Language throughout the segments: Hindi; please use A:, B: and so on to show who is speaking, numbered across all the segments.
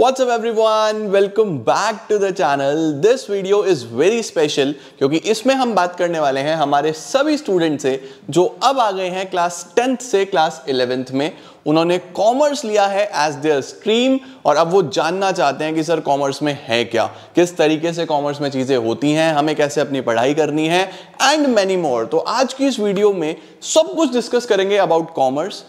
A: What's up everyone? Welcome back to the channel. This video is very special क्योंकि इसमें हम बात करने वाले हैं हमारे सभी स्टूडेंट से जो अब आ गए हैं क्लास टेंथ से क्लास इलेवेंथ में उन्होंने कॉमर्स लिया है एज देयर स्ट्रीम और अब वो जानना चाहते हैं कि सर कॉमर्स में है क्या किस तरीके से कॉमर्स में चीज़ें होती हैं हमें कैसे अपनी पढ़ाई करनी है एंड मैनी मोर तो आज की इस वीडियो में सब कुछ डिस्कस करेंगे अबाउट कॉमर्स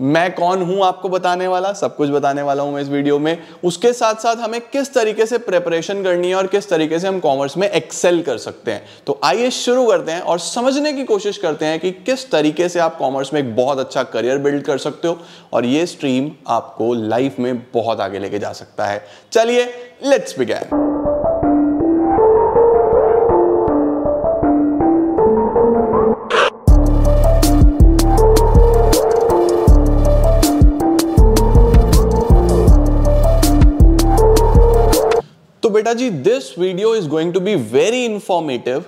A: मैं कौन हूं आपको बताने वाला सब कुछ बताने वाला हूं मैं इस वीडियो में उसके साथ साथ हमें किस तरीके से प्रेपरेशन करनी है और किस तरीके से हम कॉमर्स में एक्सेल कर सकते हैं तो आइए शुरू करते हैं और समझने की कोशिश करते हैं कि किस तरीके से आप कॉमर्स में एक बहुत अच्छा करियर बिल्ड कर सकते हो और ये स्ट्रीम आपको लाइफ में बहुत आगे लेके जा सकता है चलिए लेट्स बिगैन बेटा जी this video is going to be very informative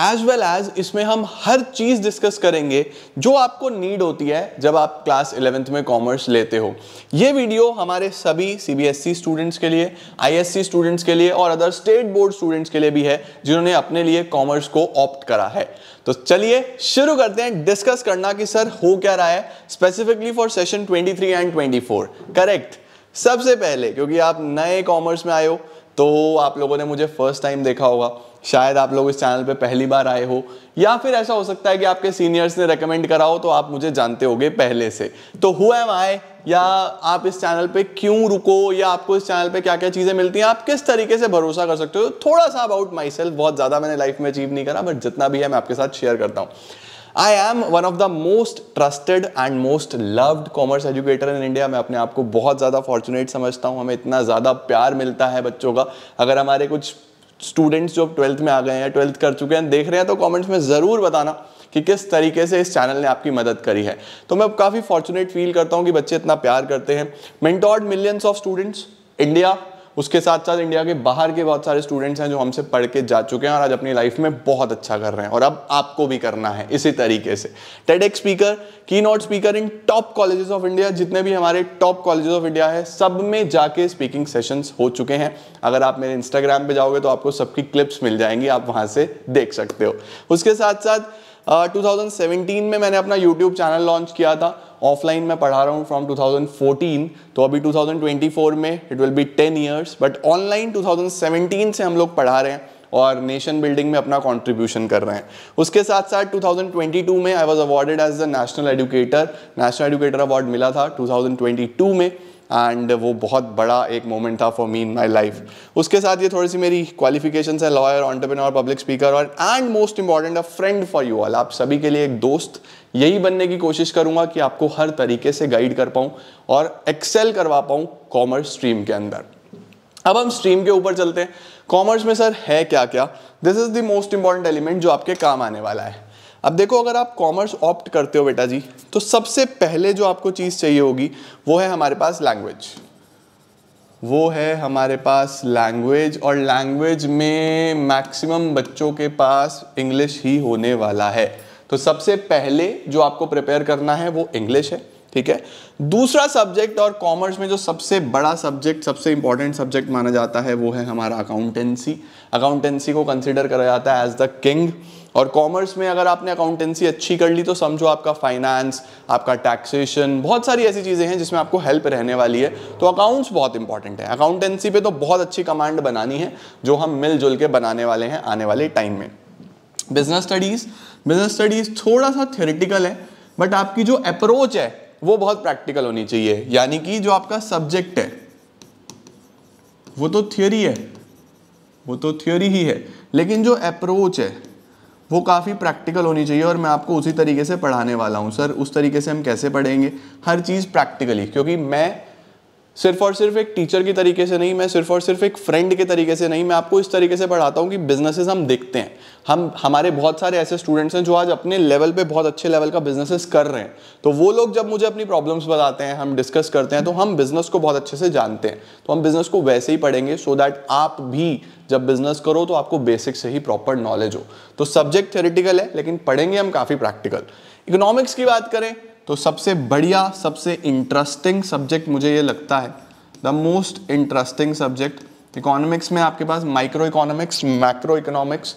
A: as well as इसमें हम हर चीज डिस्कस करेंगे जो आपको नीड होती है जब आप क्लास इलेवेंथ में कॉमर्स लेते हो ये वीडियो हमारे सभी C B S C students के लिए आई एस सी स्टूडेंट्स के लिए और अदर स्टेट बोर्ड स्टूडेंट्स के लिए भी है जिन्होंने अपने लिए कॉमर्स को ऑप्ट करा है तो चलिए शुरू करते हैं डिस्कस करना कि सर हो क्या रहा है specifically for session twenty three and twenty four correct सबसे पहले क्योंकि आप नए कॉमर्स में आए हो तो आप लोगों ने मुझे फर्स्ट टाइम देखा होगा शायद आप लोग इस चैनल पे पहली बार आए हो या फिर ऐसा हो सकता है कि आपके सीनियर्स ने रेकमेंड करा हो तो आप मुझे जानते होगे पहले से तो हु एम आई या आप इस चैनल पे क्यों रुको या आपको इस चैनल पे क्या क्या चीज़ें मिलती हैं आप किस तरीके से भरोसा कर सकते हो थोड़ा सा अबाउट माई सेल्फ बहुत ज़्यादा मैंने लाइफ में अचीव नहीं करा बट जितना भी है मैं आपके साथ शेयर करता हूँ I am one of the most trusted and most loved commerce educator in India मैं अपने आप को बहुत ज़्यादा फॉर्चुनेट समझता हूँ हमें इतना ज़्यादा प्यार मिलता है बच्चों का अगर हमारे कुछ स्टूडेंट्स जो ट्वेल्थ में आ गए हैं ट्वेल्थ कर चुके हैं देख रहे हैं तो कॉमेंट्स में ज़रूर बताना कि किस तरीके से इस चैनल ने आपकी मदद करी है तो मैं काफ़ी फॉर्चुनेट फील करता हूँ कि बच्चे इतना प्यार करते हैं मिनटॉड मिलियंस ऑफ स्टूडेंट्स इंडिया उसके साथ साथ इंडिया के बाहर के बहुत सारे स्टूडेंट्स हैं जो हमसे पढ़ के जा चुके हैं और आज अपनी लाइफ में बहुत अच्छा कर रहे हैं और अब आपको भी करना है इसी तरीके से टेड स्पीकर की नॉट speaker in top colleges of India जितने भी हमारे टॉप कॉलेजेस ऑफ इंडिया है सब में जाके स्पीकिंग सेशंस हो चुके हैं अगर आप मेरे इंस्टाग्राम पे जाओगे तो आपको सबकी क्लिप्स मिल जाएंगी आप वहां से देख सकते हो उसके साथ साथ 2017 uh, में मैंने अपना YouTube चैनल लॉन्च किया था ऑफलाइन मैं पढ़ा रहा हूँ फ्रॉम 2014 तो अभी 2024 में it will be 10 years but online 2017 से हम लोग पढ़ा रहे हैं और नेशन बिल्डिंग में अपना कंट्रीब्यूशन कर रहे हैं उसके साथ साथ 2022 में I was awarded as the national educator national educator award मिला था 2022 में एंड वो बहुत बड़ा एक मोमेंट था for me in my life उसके साथ ये थोड़ी सी मेरी क्वालिफिकेशन है लॉयर ऑन्टरप्रेनोर पब्लिक स्पीकर और and most important a friend for you all आप सभी के लिए एक दोस्त यही बनने की कोशिश करूंगा कि आपको हर तरीके से गाइड कर पाऊँ और एक्सेल करवा पाऊँ कॉमर्स स्ट्रीम के अंदर अब हम स्ट्रीम के ऊपर चलते हैं कॉमर्स में सर है क्या क्या this is the most important element जो आपके काम आने वाला है अब देखो अगर आप कॉमर्स ऑप्ट करते हो बेटा जी तो सबसे पहले जो आपको चीज़ चाहिए होगी वो है हमारे पास लैंग्वेज वो है हमारे पास लैंग्वेज और लैंग्वेज में मैक्सिमम बच्चों के पास इंग्लिश ही होने वाला है तो सबसे पहले जो आपको प्रिपेयर करना है वो इंग्लिश है ठीक है दूसरा सब्जेक्ट और कॉमर्स में जो सबसे बड़ा सब्जेक्ट सबसे इंपॉर्टेंट सब्जेक्ट माना जाता है वो है हमारा अकाउंटेंसी अकाउंटेंसी को कंसिडर करा जाता है एज द किंग और कॉमर्स में अगर आपने अकाउंटेंसी अच्छी कर ली तो समझो आपका फाइनेंस आपका टैक्सेशन बहुत सारी ऐसी चीज़ें हैं जिसमें आपको हेल्प रहने वाली है तो अकाउंट्स बहुत इंपॉर्टेंट है अकाउंटेंसी पे तो बहुत अच्छी कमांड बनानी है जो हम मिलजुल के बनाने वाले हैं आने वाले टाइम में बिजनेस स्टडीज़ बिजनेस स्टडीज़ थोड़ा सा थियोरिटिकल है बट आपकी जो अप्रोच है वो बहुत प्रैक्टिकल होनी चाहिए यानी कि जो आपका सब्जेक्ट है वो तो थियोरी है वो तो थ्योरी ही है लेकिन जो अप्रोच है वो काफ़ी प्रैक्टिकल होनी चाहिए और मैं आपको उसी तरीके से पढ़ाने वाला हूँ सर उस तरीके से हम कैसे पढ़ेंगे हर चीज़ प्रैक्टिकली क्योंकि मैं सिर्फ और सिर्फ एक टीचर के तरीके से नहीं मैं सिर्फ और सिर्फ एक फ्रेंड के तरीके से नहीं मैं आपको इस तरीके से पढ़ाता हूँ कि बिजनेसेस हम देखते हैं हम हमारे बहुत सारे ऐसे स्टूडेंट्स हैं जो आज अपने लेवल पे बहुत अच्छे लेवल का बिजनेसेस कर रहे हैं तो वो लोग जब मुझे अपनी प्रॉब्लम्स बताते हैं हम डिस्कस करते हैं तो हम बिजनेस को बहुत अच्छे से जानते हैं तो हम बिजनेस को वैसे ही पढ़ेंगे सो दैट आप भी जब बिजनेस करो तो आपको बेसिक से ही प्रॉपर नॉलेज हो तो सब्जेक्ट थेरेटिकल है लेकिन पढ़ेंगे हम काफ़ी प्रैक्टिकल इकोनॉमिक्स की बात करें तो सबसे बढ़िया सबसे इंटरेस्टिंग सब्जेक्ट मुझे ये लगता है the most interesting subject economics में आपके पास माइक्रो इकोनॉमिक्स मैक्रो इकोनॉमिक्स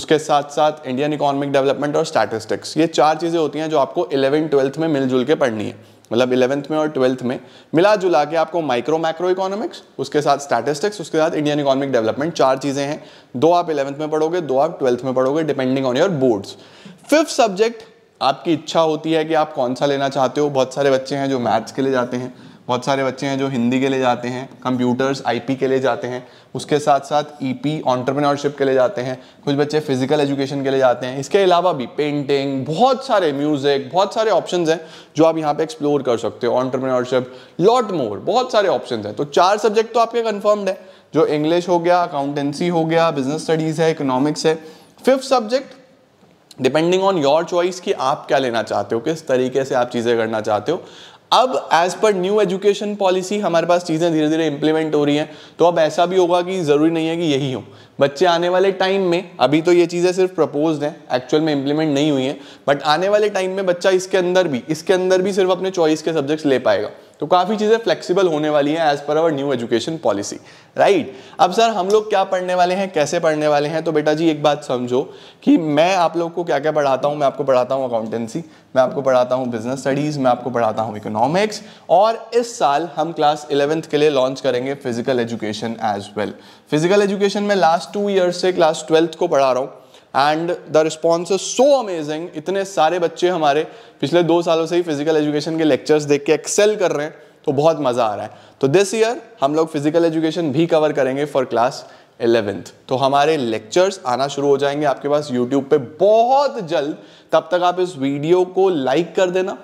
A: उसके साथ साथ इंडियन इकोनॉमिक डेवलपमेंट और स्टैटिस्टिक्स ये चार चीज़ें होती हैं जो आपको इलेवन ट्वेल्थ में मिलजुल के पढ़नी है मतलब इलेवंथ में और ट्वेल्थ में मिला जुला के आपको माइक्रो मैक्रो इकोनॉमिक्स उसके साथ स्टैटिस्टिक्स उसके साथ इंडियन इकोनॉमिक डेवलपमेंट चार चीज़ें हैं दो आप इलेवंथ में पढ़ोगे दो आप ट्वेल्थ में पढ़ोगे depending on your boards fifth subject आपकी इच्छा होती है कि आप कौन सा लेना चाहते हो बहुत सारे बच्चे हैं जो मैथ्स के लिए जाते हैं बहुत सारे बच्चे हैं जो हिंदी के लिए जाते हैं कंप्यूटर्स आईपी के लिए जाते हैं उसके साथ साथ ईपी एंटरप्रेन्योरशिप के लिए जाते हैं कुछ बच्चे फिजिकल एजुकेशन के लिए जाते हैं इसके अलावा भी पेंटिंग बहुत सारे म्यूज़िक बहुत सारे ऑप्शन हैं जो आप यहाँ पे एक्सप्लोर कर सकते हो एंटरप्रेन्योरशिप लॉट मोर बहुत सारे ऑप्शन हैं तो चार सब्जेक्ट तो आपके कन्फर्म्ड है जो इंग्लिश हो गया अकाउंटेंसी हो गया बिजनेस स्टडीज़ है इकोनॉमिक्स है fifth subject depending on your choice कि आप क्या लेना चाहते हो किस तरीके से आप चीज़ें करना चाहते हो अब as per new education policy हमारे पास चीज़ें धीरे धीरे इंप्लीमेंट हो रही हैं तो अब ऐसा भी होगा कि ज़रूरी नहीं है कि यही हो बच्चे आने वाले टाइम में अभी तो ये चीज़ें सिर्फ प्रपोज हैं एक्चुअल में इंप्लीमेंट नहीं हुई हैं बट आने वाले टाइम में बच्चा इसके अंदर भी इसके अंदर भी सिर्फ अपने चॉइस के सब्जेक्ट्स ले पाएगा तो काफ़ी चीज़ें फ्लेक्सिबल होने वाली हैं as per our new education policy right अब सर हम लोग क्या पढ़ने वाले हैं कैसे पढ़ने वाले हैं तो बेटा जी एक बात समझो कि मैं आप लोग को क्या क्या पढ़ाता हूँ मैं आपको पढ़ाता हूँ अकाउंटेंसी मैं आपको पढ़ाता हूँ बिजनेस स्टडीज़ मैं आपको पढ़ाता हूँ इकोनॉमिक्स और इस साल हम क्लास इलेवेंथ के लिए लॉन्च करेंगे physical education as well physical education में लास्ट टू ईयर्स से क्लास ट्वेल्थ को पढ़ा रहा हूँ and the response is so amazing इतने सारे बच्चे हमारे पिछले दो सालों से ही फिजिकल एजुकेशन के लेक्चर्स देख के एक्सेल कर रहे हैं तो बहुत मज़ा आ रहा है तो दिस ईयर हम लोग फिजिकल एजुकेशन भी कवर करेंगे फॉर क्लास एलेवेंथ तो हमारे लेक्चर्स आना शुरू हो जाएंगे आपके पास यूट्यूब पे बहुत जल्द तब तक आप इस वीडियो को लाइक कर देना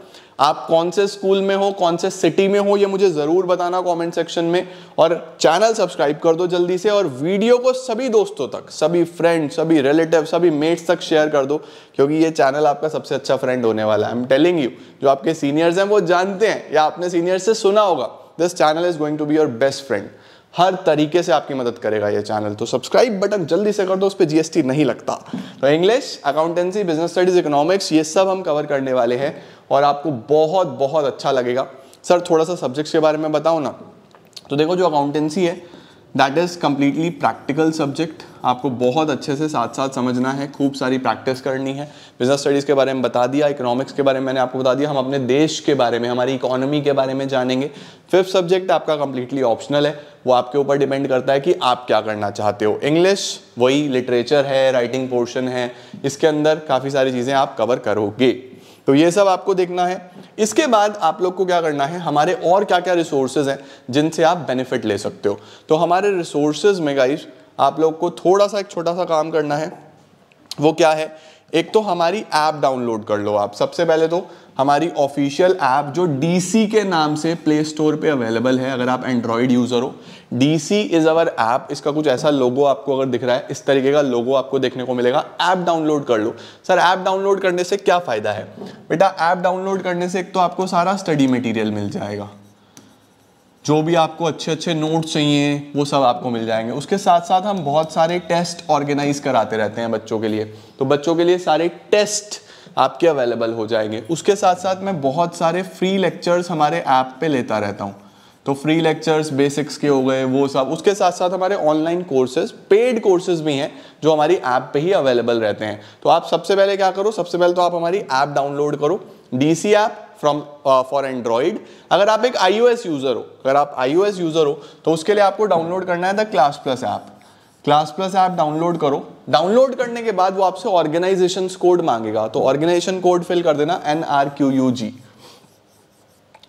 A: आप कौन से स्कूल में हो कौन से सिटी में हो ये मुझे ज़रूर बताना कमेंट सेक्शन में और चैनल सब्सक्राइब कर दो जल्दी से और वीडियो को सभी दोस्तों तक सभी फ्रेंड सभी रिलेटिव सभी मेट्स तक शेयर कर दो क्योंकि ये चैनल आपका सबसे अच्छा फ्रेंड होने वाला है आई एम टेलिंग यू जो आपके सीनियर्स हैं वो जानते हैं या आपने सीनियर से सुना होगा this channel is going to be your best friend हर तरीके से आपकी मदद करेगा ये चैनल तो सब्सक्राइब बटन जल्दी से कर दो उस पर जीएसटी नहीं लगता तो English accountancy business studies economics ये सब हम कवर करने वाले हैं और आपको बहुत बहुत अच्छा लगेगा सर थोड़ा सा सब्जेक्ट्स के बारे में बताओ ना तो देखो जो अकाउंटेंसी है that is completely practical subject आपको बहुत अच्छे से साथ साथ समझना है खूब सारी प्रैक्टिस करनी है बिजनेस स्टडीज़ के बारे में बता दिया इकोनॉमिक्स के बारे में मैंने आपको बता दिया हम अपने देश के बारे में हमारी इकोनॉमी के बारे में जानेंगे फिफ्थ सब्जेक्ट आपका कम्प्लीटली ऑप्शनल है वो आपके ऊपर डिपेंड करता है कि आप क्या करना चाहते हो इंग्लिश वही लिटरेचर है राइटिंग पोर्शन है इसके अंदर काफ़ी सारी चीज़ें आप कवर करोगे तो ये सब आपको देखना है इसके बाद आप लोग को क्या करना है हमारे और क्या क्या रिसोर्सेज हैं जिनसे आप बेनिफिट ले सकते हो तो हमारे रिसोर्सेज में गाइज आप लोग को थोड़ा सा एक छोटा सा काम करना है वो क्या है एक तो हमारी ऐप डाउनलोड कर लो आप सबसे पहले तो हमारी ऑफिशियल ऐप जो डी के नाम से प्ले स्टोर पर अवेलेबल है अगर आप एंड्रॉयड यूज़र हो D C is our app इसका कुछ ऐसा लोगो आपको अगर दिख रहा है इस तरीके का लोगो आपको देखने को मिलेगा ऐप डाउनलोड कर लो सर ऐप डाउनलोड करने से क्या फ़ायदा है बेटा ऐप डाउनलोड करने से एक तो आपको सारा स्टडी मटेरियल मिल जाएगा जो भी आपको अच्छे अच्छे नोट्स चाहिए वो सब आपको मिल जाएंगे उसके साथ साथ हम बहुत सारे टेस्ट ऑर्गेनाइज कराते रहते हैं बच्चों के लिए तो बच्चों के लिए सारे टेस्ट आपके अवेलेबल हो जाएंगे उसके साथ साथ मैं बहुत सारे फ्री लेक्चर्स हमारे ऐप पे लेता रहता हूँ तो फ्री लेक्चर्स बेसिक्स के हो गए वो सब उसके साथ साथ हमारे ऑनलाइन कोर्सेज पेड कोर्सेज भी हैं जो हमारी ऐप पे ही अवेलेबल रहते हैं तो आप सबसे पहले क्या करो सबसे पहले तो आप हमारी ऐप डाउनलोड करो D C app from for Android अगर आप एक आई यूज़र हो अगर आप आई यूज़र हो तो उसके लिए आपको डाउनलोड करना है the class plus app class plus app download करो डाउनलोड करने के बाद वो आपसे ऑर्गेनाइजेशन कोड मांगेगा तो ऑर्गेनाइजेशन कोड फिल कर देना N R Q U G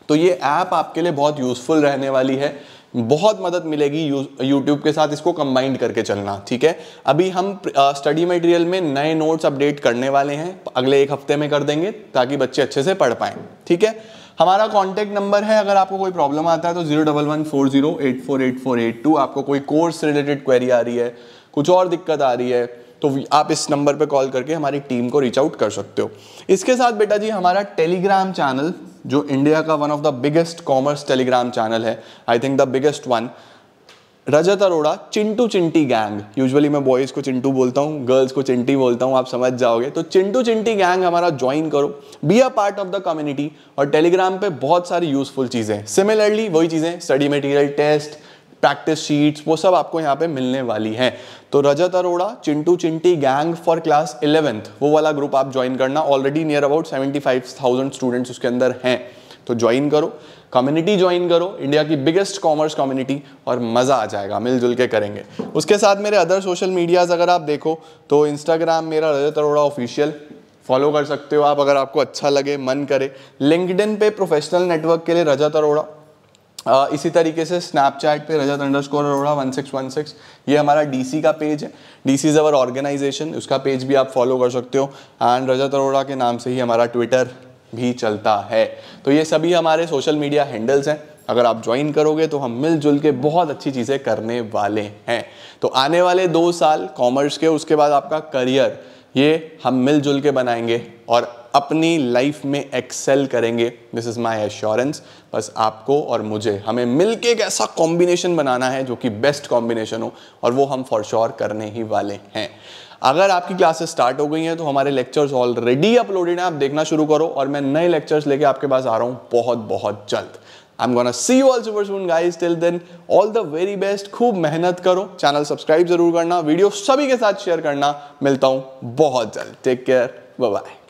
A: तो ये ऐप आपके लिए बहुत यूजफुल रहने वाली है बहुत मदद मिलेगी यूट्यूब के साथ इसको कंबाइंड करके चलना ठीक है अभी हम स्टडी मटेरियल में नए नोट्स अपडेट करने वाले हैं अगले एक हफ्ते में कर देंगे ताकि बच्चे अच्छे से पढ़ पाए ठीक है हमारा कॉन्टैक्ट नंबर है अगर आपको कोई प्रॉब्लम आता है तो zero double one four zero eight four eight four eight two आपको कोई कोर्स रिलेटेड क्वेरी आ रही है कुछ और दिक्कत आ रही है तो आप इस नंबर पे कॉल करके हमारी टीम को रीच आउट कर सकते हो इसके साथ बेटा जी हमारा टेलीग्राम चैनल जो इंडिया का one of the biggest commerce Telegram channel है I think the biggest one Rajat Arora Chintu Chinti gang usually मैं बॉयज़ को चिंटू बोलता हूँ गर्ल्स को चिंटी बोलता हूँ आप समझ जाओगे तो चिंटू चिंटी गैंग हमारा ज्वाइन करो be a part of the community और टेलीग्राम पे बहुत सारी यूजफुल चीज़ें सिमिलरली वही चीज़ें study material test practice sheets वो सब आपको यहाँ पे मिलने वाली हैं तो Rajat Arora Chintu Chinti gang for class eleventh वो वाला ग्रुप आप ज्वाइन करना already near about seventy five thousand students उसके अंदर हैं तो ज्वाइन करो कम्युनिटी ज्वाइन करो इंडिया की बिगेस्ट कॉमर्स कम्युनिटी और मज़ा आ जाएगा मिलजुल के करेंगे उसके साथ मेरे अदर सोशल मीडियाज़ अगर आप देखो तो इंस्टाग्राम मेरा रजत अरोड़ा ऑफिशियल फॉलो कर सकते हो आप अगर आपको अच्छा लगे मन करे लिंकडिन पे प्रोफेशनल नेटवर्क के लिए रजत अरोड़ा इसी तरीके से स्नैपचैट पे Rajat underscore Arora one six one six ये हमारा डीसी का पेज है D C is our organisation उसका पेज भी आप फॉलो कर सकते हो एंड रजत अरोड़ा के नाम से ही हमारा ट्विटर भी चलता है तो ये सभी हमारे सोशल मीडिया हैंडल्स हैं अगर आप ज्वाइन करोगे तो हम मिलजुल के बहुत अच्छी चीज़ें करने वाले हैं तो आने वाले दो साल कॉमर्स के उसके बाद आपका करियर ये हम मिलजुल के बनाएंगे और अपनी लाइफ में एक्सेल करेंगे दिस इज़ माई एश्योरेंस बस आपको और मुझे हमें मिलके एक ऐसा कॉम्बिनेशन बनाना है जो कि बेस्ट कॉम्बिनेशन हो और वो हम फॉर श्योर करने ही वाले हैं अगर आपकी क्लासेस स्टार्ट हो गई हैं तो हमारे लेक्चर्स ऑलरेडी अपलोडेड हैं आप देखना शुरू करो और मैं नए लेक्चर्स लेके आपके पास आ रहा हूँ बहुत बहुत जल्द I am gonna see you all super soon guys till then all the very best खूब मेहनत करो चैनल सब्सक्राइब जरूर करना वीडियो सभी के साथ शेयर करना मिलता हूँ बहुत जल्द टेक केयर बाय